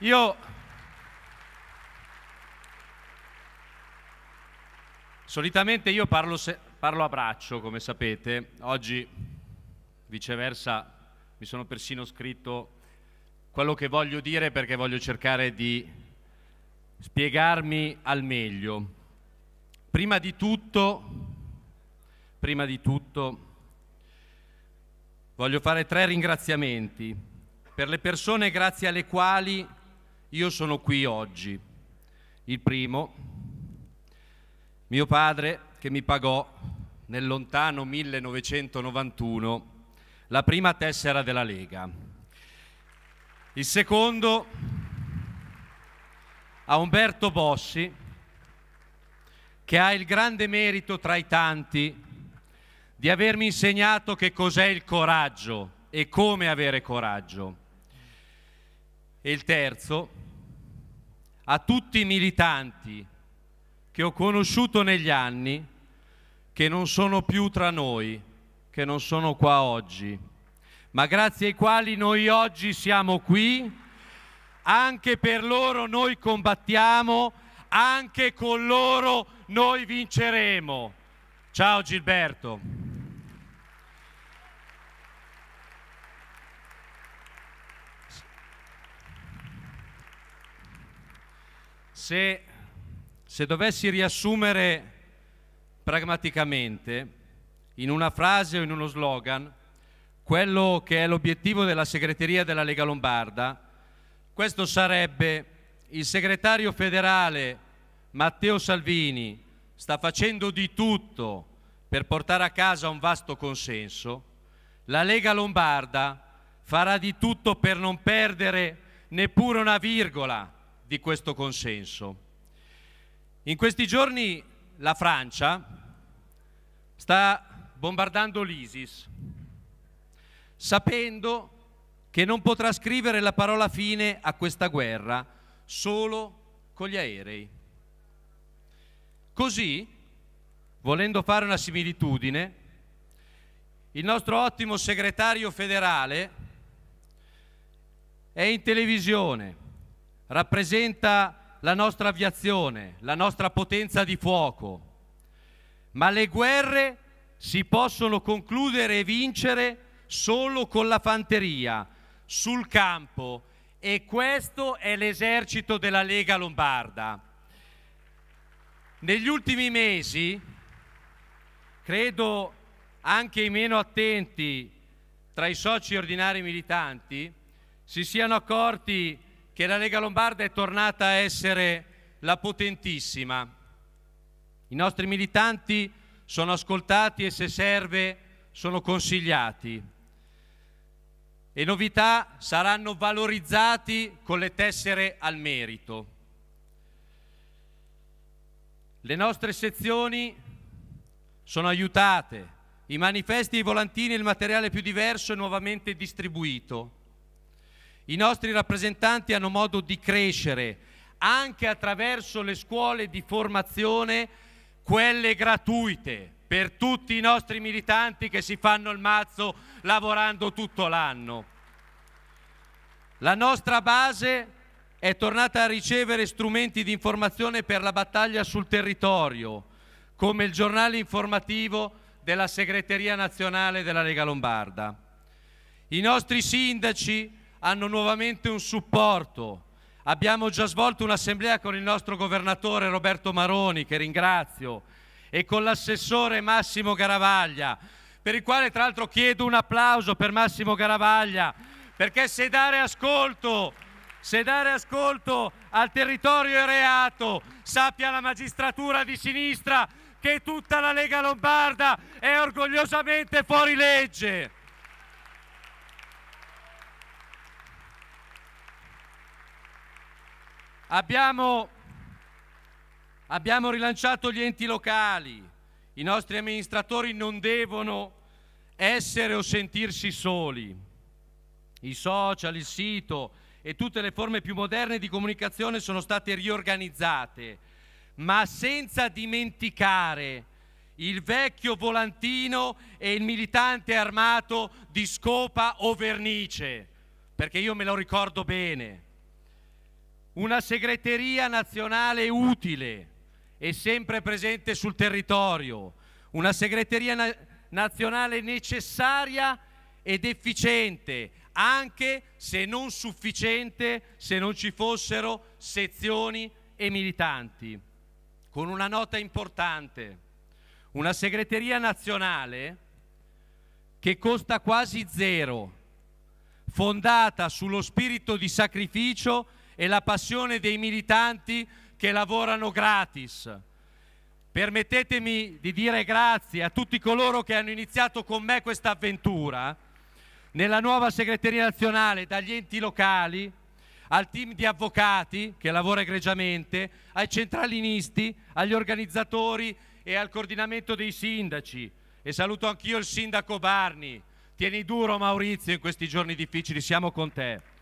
Io solitamente io parlo, se... parlo, a braccio, come sapete, oggi viceversa mi sono persino scritto quello che voglio dire perché voglio cercare di spiegarmi al meglio. Prima di tutto, prima di tutto voglio fare tre ringraziamenti per le persone grazie alle quali io sono qui oggi. Il primo, mio padre che mi pagò nel lontano 1991 la prima tessera della Lega. Il secondo a Umberto Bossi che ha il grande merito tra i tanti di avermi insegnato che cos'è il coraggio e come avere coraggio e il terzo, a tutti i militanti che ho conosciuto negli anni, che non sono più tra noi, che non sono qua oggi, ma grazie ai quali noi oggi siamo qui, anche per loro noi combattiamo, anche con loro noi vinceremo. Ciao Gilberto. se, se dovessi riassumere pragmaticamente in una frase o in uno slogan quello che è l'obiettivo della segreteria della Lega Lombarda, questo sarebbe il segretario federale Matteo Salvini sta facendo di tutto per portare a casa un vasto consenso, la Lega Lombarda farà di tutto per non perdere neppure una virgola di questo consenso. In questi giorni la Francia sta bombardando l'ISIS, sapendo che non potrà scrivere la parola fine a questa guerra solo con gli aerei. Così, volendo fare una similitudine, il nostro ottimo segretario federale è in televisione rappresenta la nostra aviazione, la nostra potenza di fuoco. Ma le guerre si possono concludere e vincere solo con la fanteria, sul campo, e questo è l'esercito della Lega Lombarda. Negli ultimi mesi, credo anche i meno attenti tra i soci ordinari militanti si siano accorti che la Lega Lombarda è tornata a essere la potentissima. I nostri militanti sono ascoltati e se serve sono consigliati. E novità saranno valorizzati con le tessere al merito. Le nostre sezioni sono aiutate, i manifesti i volantini e il materiale più diverso è nuovamente distribuito. I nostri rappresentanti hanno modo di crescere anche attraverso le scuole di formazione, quelle gratuite, per tutti i nostri militanti che si fanno il mazzo lavorando tutto l'anno. La nostra base è tornata a ricevere strumenti di informazione per la battaglia sul territorio, come il giornale informativo della Segreteria Nazionale della Lega Lombarda. I nostri sindaci hanno nuovamente un supporto. Abbiamo già svolto un'assemblea con il nostro governatore Roberto Maroni, che ringrazio, e con l'assessore Massimo Garavaglia, per il quale tra l'altro chiedo un applauso per Massimo Garavaglia, perché se dare ascolto, se dare ascolto al territorio è reato, sappia la magistratura di sinistra che tutta la Lega Lombarda è orgogliosamente fuori legge. Abbiamo, abbiamo rilanciato gli enti locali, i nostri amministratori non devono essere o sentirsi soli. I social, il sito e tutte le forme più moderne di comunicazione sono state riorganizzate, ma senza dimenticare il vecchio volantino e il militante armato di scopa o vernice, perché io me lo ricordo bene una segreteria nazionale utile e sempre presente sul territorio, una segreteria na nazionale necessaria ed efficiente, anche se non sufficiente se non ci fossero sezioni e militanti. Con una nota importante, una segreteria nazionale che costa quasi zero, fondata sullo spirito di sacrificio e la passione dei militanti che lavorano gratis. Permettetemi di dire grazie a tutti coloro che hanno iniziato con me questa avventura nella nuova segreteria nazionale, dagli enti locali al team di avvocati che lavora egregiamente, ai centralinisti, agli organizzatori e al coordinamento dei sindaci. E saluto anch'io il sindaco Barni. Tieni duro Maurizio in questi giorni difficili, siamo con te.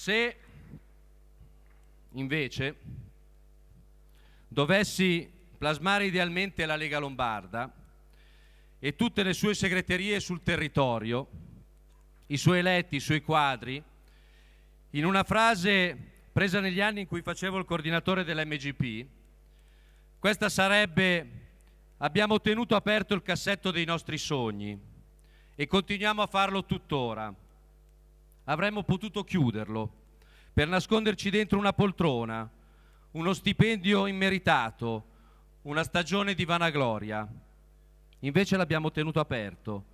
Se invece dovessi plasmare idealmente la Lega Lombarda e tutte le sue segreterie sul territorio, i suoi eletti, i suoi quadri, in una frase presa negli anni in cui facevo il coordinatore dell'MGP, questa sarebbe abbiamo tenuto aperto il cassetto dei nostri sogni e continuiamo a farlo tuttora Avremmo potuto chiuderlo per nasconderci dentro una poltrona, uno stipendio immeritato, una stagione di vanagloria. Invece l'abbiamo tenuto aperto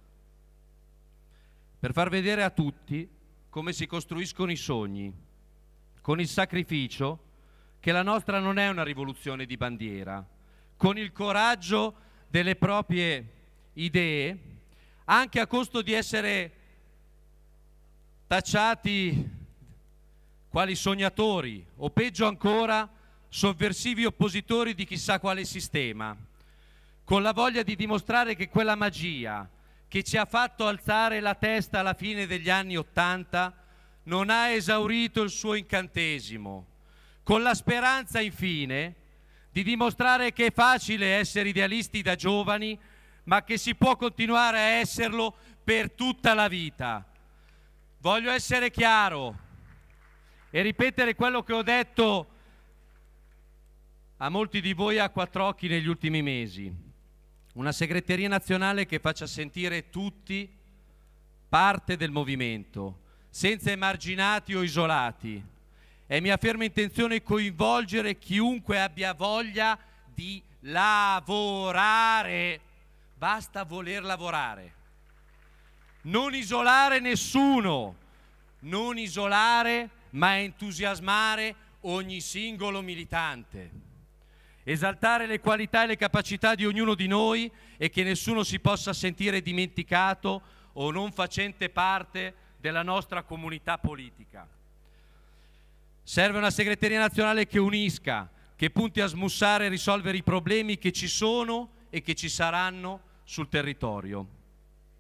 per far vedere a tutti come si costruiscono i sogni, con il sacrificio che la nostra non è una rivoluzione di bandiera, con il coraggio delle proprie idee, anche a costo di essere tacciati quali sognatori o peggio ancora sovversivi oppositori di chissà quale sistema, con la voglia di dimostrare che quella magia che ci ha fatto alzare la testa alla fine degli anni Ottanta non ha esaurito il suo incantesimo, con la speranza infine di dimostrare che è facile essere idealisti da giovani, ma che si può continuare a esserlo per tutta la vita Voglio essere chiaro e ripetere quello che ho detto a molti di voi a quattro occhi negli ultimi mesi. Una segreteria nazionale che faccia sentire tutti parte del movimento, senza emarginati o isolati. È mia ferma intenzione coinvolgere chiunque abbia voglia di lavorare. Basta voler lavorare non isolare nessuno, non isolare ma entusiasmare ogni singolo militante. Esaltare le qualità e le capacità di ognuno di noi e che nessuno si possa sentire dimenticato o non facente parte della nostra comunità politica. Serve una segreteria nazionale che unisca, che punti a smussare e risolvere i problemi che ci sono e che ci saranno sul territorio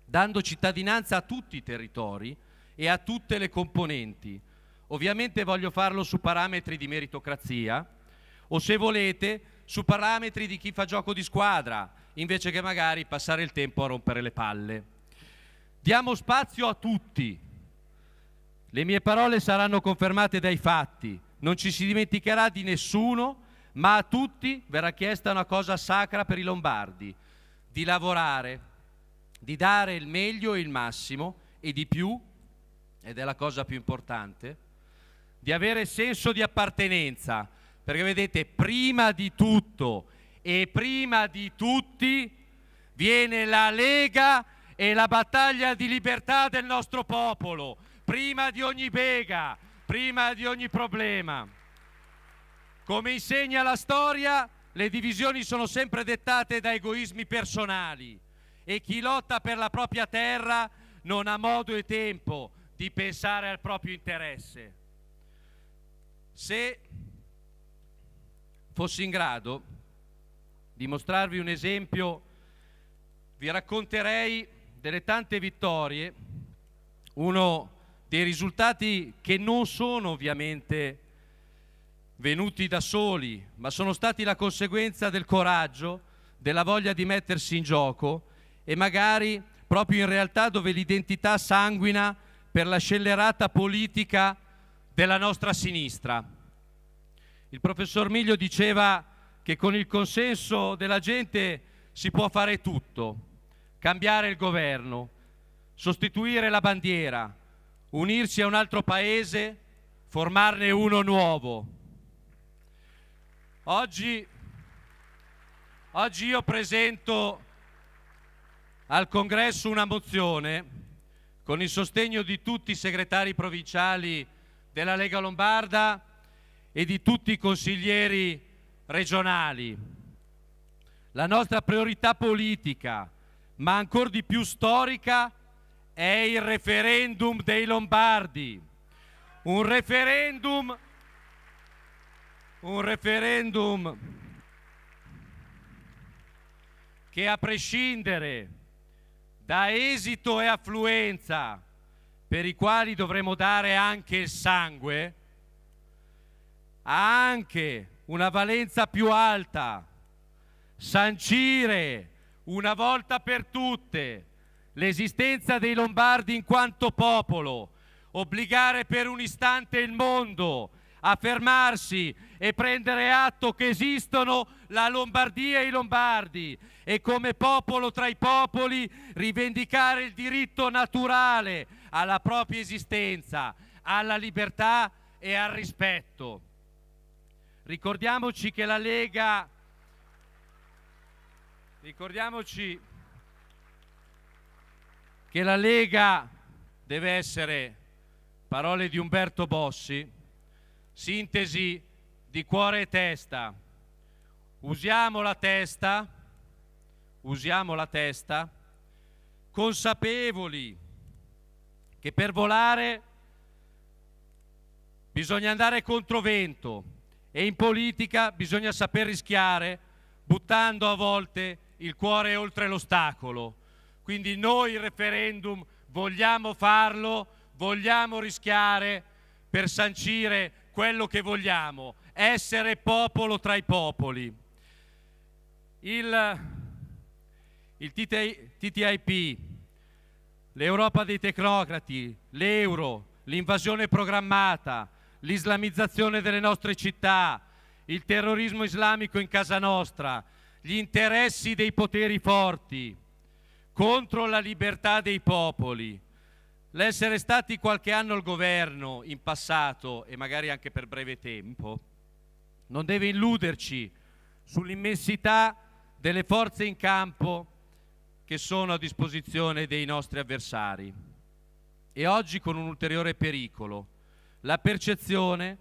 dando cittadinanza a tutti i territori e a tutte le componenti. Ovviamente voglio farlo su parametri di meritocrazia o se volete su parametri di chi fa gioco di squadra, invece che magari passare il tempo a rompere le palle. Diamo spazio a tutti. Le mie parole saranno confermate dai fatti. Non ci si dimenticherà di nessuno, ma a tutti verrà chiesta una cosa sacra per i lombardi, di lavorare, di dare il meglio e il massimo e di più, ed è la cosa più importante, di avere senso di appartenenza, perché vedete, prima di tutto e prima di tutti viene la Lega e la battaglia di libertà del nostro popolo, prima di ogni bega, prima di ogni problema. Come insegna la storia, le divisioni sono sempre dettate da egoismi personali e chi lotta per la propria terra non ha modo e tempo di pensare al proprio interesse. Se fossi in grado di mostrarvi un esempio, vi racconterei delle tante vittorie, uno dei risultati che non sono ovviamente venuti da soli, ma sono stati la conseguenza del coraggio, della voglia di mettersi in gioco e magari proprio in realtà dove l'identità sanguina per la scellerata politica della nostra sinistra. Il professor Miglio diceva che con il consenso della gente si può fare tutto, cambiare il governo, sostituire la bandiera, unirsi a un altro paese, formarne uno nuovo. Oggi, oggi io presento al congresso una mozione con il sostegno di tutti i segretari provinciali della Lega Lombarda e di tutti i consiglieri regionali. La nostra priorità politica, ma ancor di più storica, è il referendum dei Lombardi. Un referendum, un referendum che a prescindere da esito e affluenza, per i quali dovremo dare anche il sangue, ha anche una valenza più alta, sancire una volta per tutte l'esistenza dei Lombardi in quanto popolo, obbligare per un istante il mondo a fermarsi e prendere atto che esistono la Lombardia e i Lombardi e come popolo tra i popoli rivendicare il diritto naturale alla propria esistenza, alla libertà e al rispetto. Ricordiamoci che la Lega Ricordiamoci che la Lega deve essere, parole di Umberto Bossi, sintesi di cuore e testa. Usiamo la testa usiamo la testa, consapevoli che per volare bisogna andare contro vento e in politica bisogna saper rischiare buttando a volte il cuore oltre l'ostacolo. Quindi noi il referendum vogliamo farlo, vogliamo rischiare per sancire quello che vogliamo, essere popolo tra i popoli. Il il TTIP, l'Europa dei tecnocrati, l'euro, l'invasione programmata, l'islamizzazione delle nostre città, il terrorismo islamico in casa nostra, gli interessi dei poteri forti contro la libertà dei popoli, l'essere stati qualche anno al governo in passato e magari anche per breve tempo, non deve illuderci sull'immensità delle forze in campo che sono a disposizione dei nostri avversari. E oggi con un ulteriore pericolo, la percezione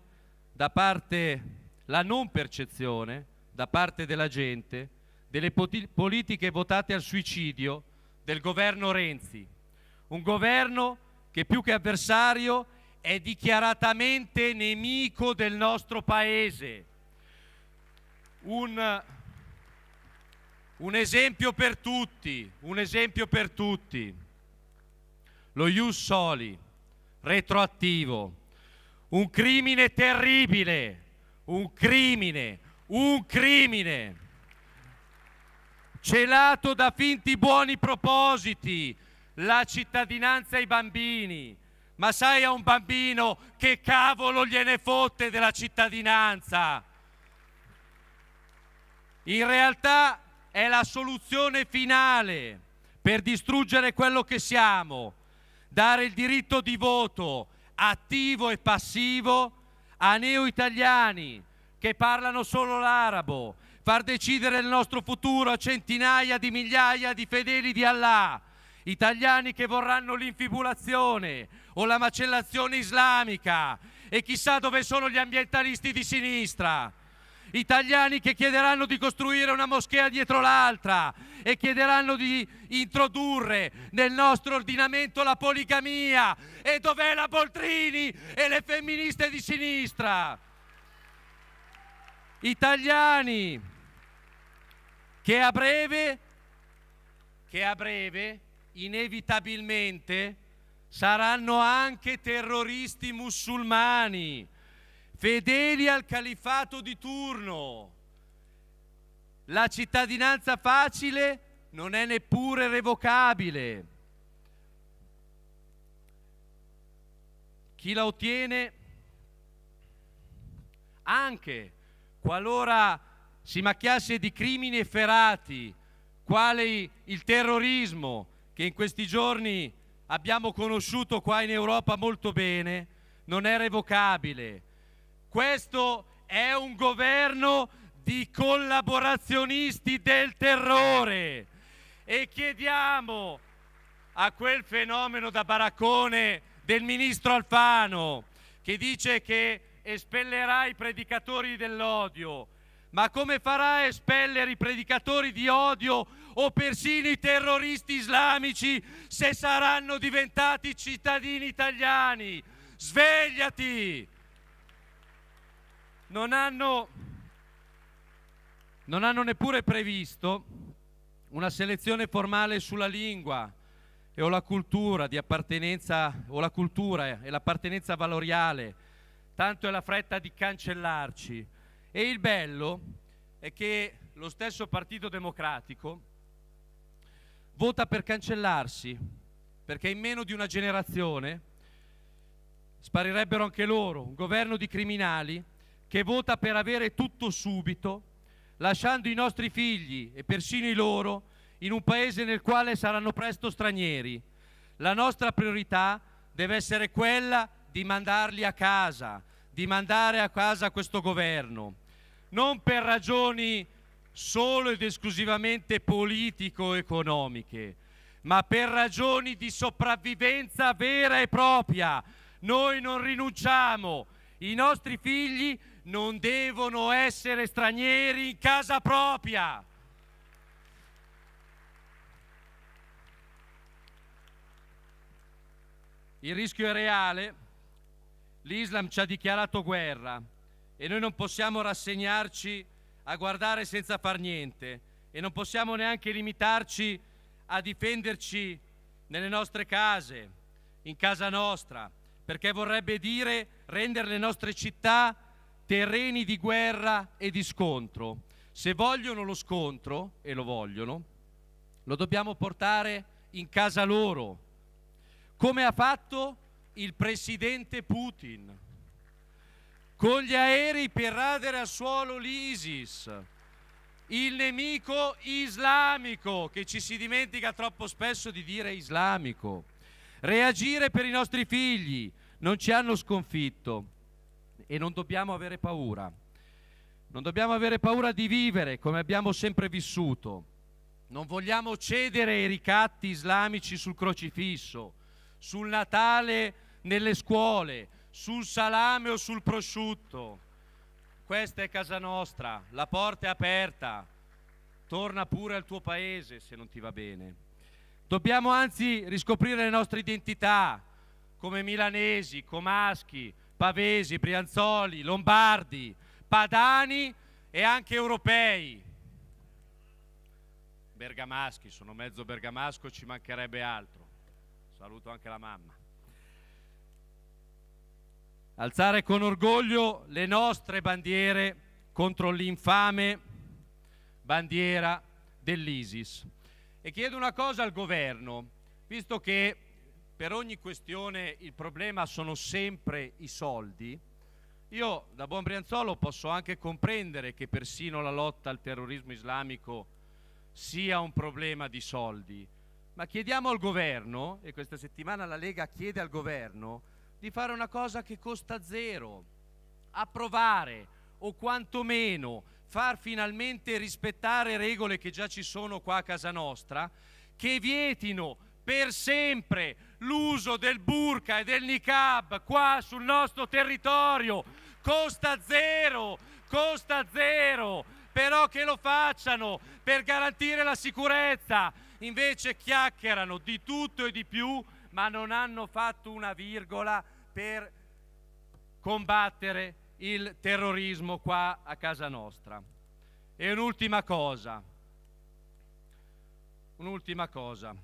da parte, la non percezione da parte della gente delle politiche votate al suicidio del governo Renzi, un governo che più che avversario è dichiaratamente nemico del nostro Paese. Un un esempio per tutti, un esempio per tutti. Lo Ius Soli, retroattivo, un crimine terribile, un crimine, un crimine, celato da finti buoni propositi, la cittadinanza ai bambini. Ma sai a un bambino che cavolo gliene fotte della cittadinanza? In realtà è la soluzione finale per distruggere quello che siamo, dare il diritto di voto attivo e passivo a neo-italiani che parlano solo l'arabo, far decidere il nostro futuro a centinaia di migliaia di fedeli di Allah, italiani che vorranno l'infibulazione o la macellazione islamica e chissà dove sono gli ambientalisti di sinistra italiani che chiederanno di costruire una moschea dietro l'altra e chiederanno di introdurre nel nostro ordinamento la poligamia. E dov'è la Boltrini e le femministe di sinistra? Italiani che a breve, che a breve, inevitabilmente, saranno anche terroristi musulmani fedeli al califato di turno. La cittadinanza facile non è neppure revocabile. Chi la ottiene anche qualora si macchiasse di crimini efferati, quali il terrorismo che in questi giorni abbiamo conosciuto qua in Europa molto bene, non è revocabile, questo è un governo di collaborazionisti del terrore e chiediamo a quel fenomeno da baraccone del ministro Alfano che dice che espellerà i predicatori dell'odio. Ma come farà a espellere i predicatori di odio o persino i terroristi islamici se saranno diventati cittadini italiani? Svegliati! non hanno, non hanno neppure previsto una selezione formale sulla lingua e o la cultura di appartenenza o la cultura e l'appartenenza valoriale, tanto è la fretta di cancellarci. E il bello è che lo stesso Partito Democratico vota per cancellarsi, perché in meno di una generazione sparirebbero anche loro, un governo di criminali che vota per avere tutto subito, lasciando i nostri figli e persino i loro in un paese nel quale saranno presto stranieri. La nostra priorità deve essere quella di mandarli a casa, di mandare a casa questo governo, non per ragioni solo ed esclusivamente politico-economiche, ma per ragioni di sopravvivenza vera e propria. Noi non rinunciamo, i nostri figli non devono essere stranieri in casa propria. Il rischio è reale, l'Islam ci ha dichiarato guerra e noi non possiamo rassegnarci a guardare senza far niente e non possiamo neanche limitarci a difenderci nelle nostre case, in casa nostra, perché vorrebbe dire rendere le nostre città terreni di guerra e di scontro. Se vogliono lo scontro, e lo vogliono, lo dobbiamo portare in casa loro, come ha fatto il presidente Putin, con gli aerei per radere al suolo l'ISIS, il nemico islamico, che ci si dimentica troppo spesso di dire islamico. Reagire per i nostri figli, non ci hanno sconfitto, e non dobbiamo avere paura. Non dobbiamo avere paura di vivere come abbiamo sempre vissuto. Non vogliamo cedere ai ricatti islamici sul crocifisso, sul Natale nelle scuole, sul salame o sul prosciutto. Questa è casa nostra, la porta è aperta. Torna pure al tuo paese se non ti va bene. Dobbiamo anzi riscoprire le nostre identità come milanesi, comaschi, Pavesi, Brianzoli, Lombardi, Padani e anche europei. Bergamaschi, sono mezzo bergamasco, ci mancherebbe altro. Saluto anche la mamma. Alzare con orgoglio le nostre bandiere contro l'infame bandiera dell'ISIS. E chiedo una cosa al governo, visto che per ogni questione il problema sono sempre i soldi, io da buon brianzolo posso anche comprendere che persino la lotta al terrorismo islamico sia un problema di soldi, ma chiediamo al governo, e questa settimana la Lega chiede al governo, di fare una cosa che costa zero, approvare o quantomeno far finalmente rispettare regole che già ci sono qua a casa nostra, che vietino per sempre l'uso del burka e del niqab qua sul nostro territorio. Costa zero, costa zero, però che lo facciano per garantire la sicurezza. Invece chiacchierano di tutto e di più, ma non hanno fatto una virgola per combattere il terrorismo qua a casa nostra. E un'ultima cosa, un'ultima cosa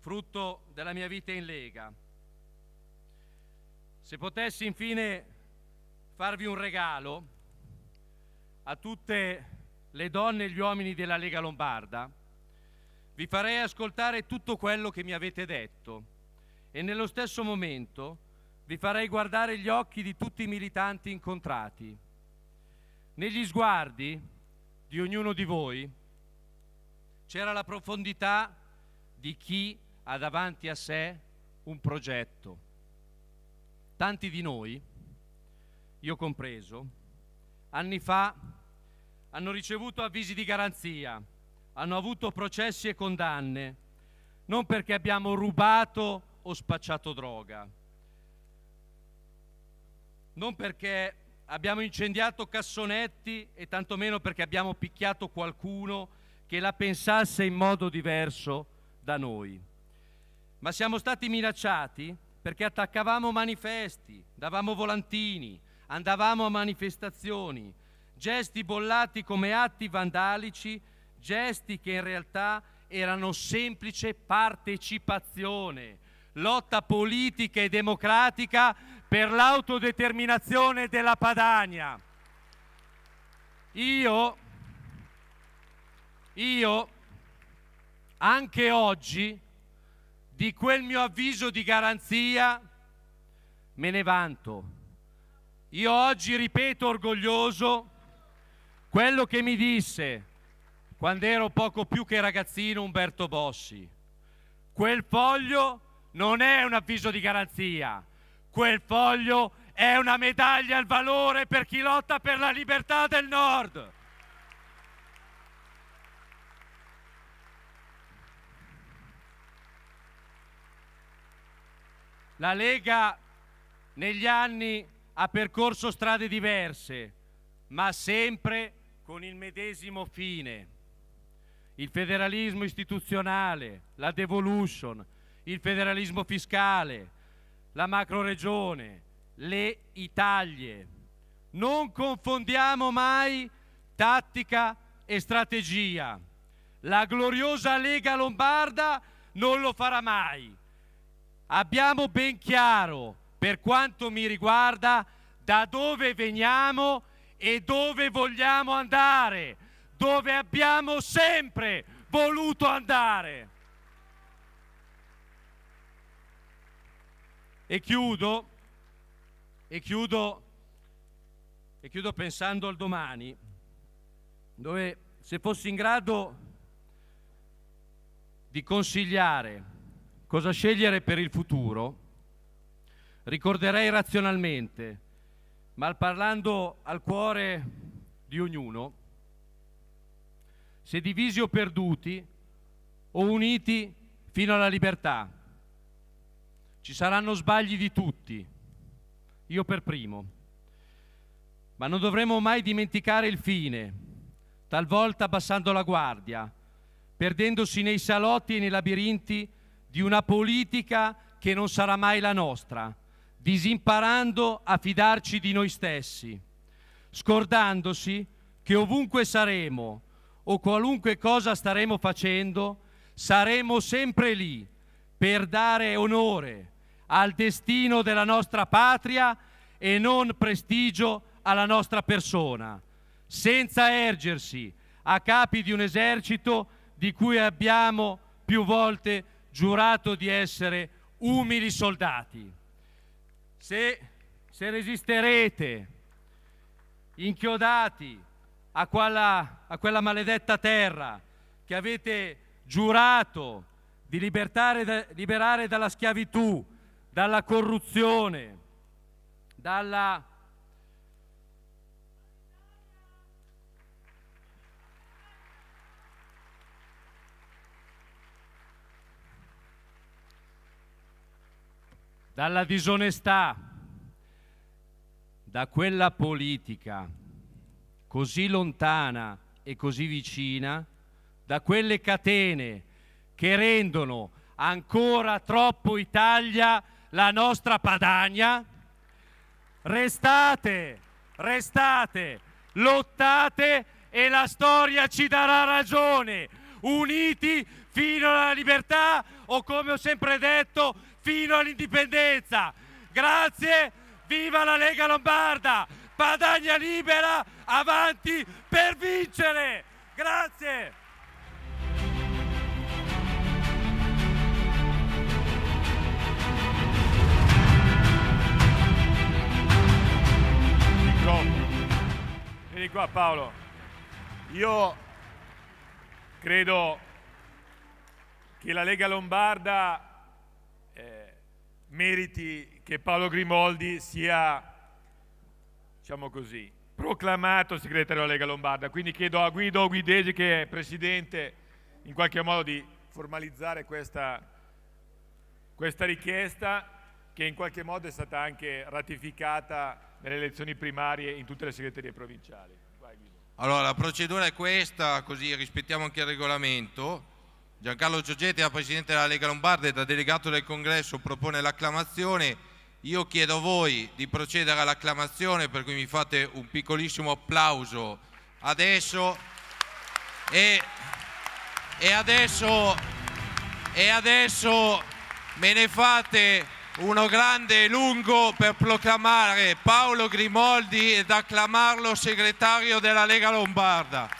frutto della mia vita in Lega. Se potessi infine farvi un regalo a tutte le donne e gli uomini della Lega Lombarda, vi farei ascoltare tutto quello che mi avete detto e nello stesso momento vi farei guardare gli occhi di tutti i militanti incontrati. Negli sguardi di ognuno di voi c'era la profondità di chi ha davanti a sé un progetto. Tanti di noi, io compreso, anni fa hanno ricevuto avvisi di garanzia, hanno avuto processi e condanne, non perché abbiamo rubato o spacciato droga, non perché abbiamo incendiato cassonetti e tantomeno perché abbiamo picchiato qualcuno che la pensasse in modo diverso da noi ma siamo stati minacciati perché attaccavamo manifesti, davamo volantini, andavamo a manifestazioni, gesti bollati come atti vandalici, gesti che in realtà erano semplice partecipazione, lotta politica e democratica per l'autodeterminazione della Padania. Io, io, anche oggi, di quel mio avviso di garanzia me ne vanto. Io oggi ripeto orgoglioso quello che mi disse quando ero poco più che ragazzino Umberto Bossi. Quel foglio non è un avviso di garanzia, quel foglio è una medaglia al valore per chi lotta per la libertà del Nord. La Lega negli anni ha percorso strade diverse, ma sempre con il medesimo fine. Il federalismo istituzionale, la devolution, il federalismo fiscale, la macroregione, le Italie. Non confondiamo mai tattica e strategia. La gloriosa Lega Lombarda non lo farà mai abbiamo ben chiaro, per quanto mi riguarda, da dove veniamo e dove vogliamo andare, dove abbiamo sempre voluto andare. E chiudo, e chiudo, e chiudo pensando al domani, dove se fossi in grado di consigliare cosa scegliere per il futuro, ricorderei razionalmente, ma parlando al cuore di ognuno, se divisi o perduti o uniti fino alla libertà. Ci saranno sbagli di tutti, io per primo, ma non dovremo mai dimenticare il fine, talvolta abbassando la guardia, perdendosi nei salotti e nei labirinti di una politica che non sarà mai la nostra, disimparando a fidarci di noi stessi, scordandosi che ovunque saremo o qualunque cosa staremo facendo, saremo sempre lì per dare onore al destino della nostra patria e non prestigio alla nostra persona, senza ergersi a capi di un esercito di cui abbiamo più volte parlato giurato di essere umili soldati. Se, se resisterete inchiodati a quella, a quella maledetta terra che avete giurato di da, liberare dalla schiavitù, dalla corruzione, dalla dalla disonestà, da quella politica così lontana e così vicina, da quelle catene che rendono ancora troppo Italia la nostra padagna, Restate, restate, lottate e la storia ci darà ragione. Uniti fino alla libertà o come ho sempre detto fino all'indipendenza. Grazie, viva la Lega Lombarda, Padagna libera, avanti per vincere. Grazie. Vieni qua Paolo. Io credo che la Lega Lombarda meriti che Paolo Grimoldi sia, diciamo così, proclamato segretario della Lega Lombarda. Quindi chiedo a Guido Guidesi, che è presidente, in qualche modo di formalizzare questa, questa richiesta che in qualche modo è stata anche ratificata nelle elezioni primarie in tutte le segreterie provinciali. Vai, allora, la procedura è questa, così rispettiamo anche il regolamento. Giancarlo Giorgetti, da Presidente della Lega Lombarda e da Delegato del Congresso, propone l'acclamazione. Io chiedo a voi di procedere all'acclamazione, per cui mi fate un piccolissimo applauso adesso. E, e, adesso, e adesso me ne fate uno grande e lungo per proclamare Paolo Grimoldi ed acclamarlo segretario della Lega Lombarda.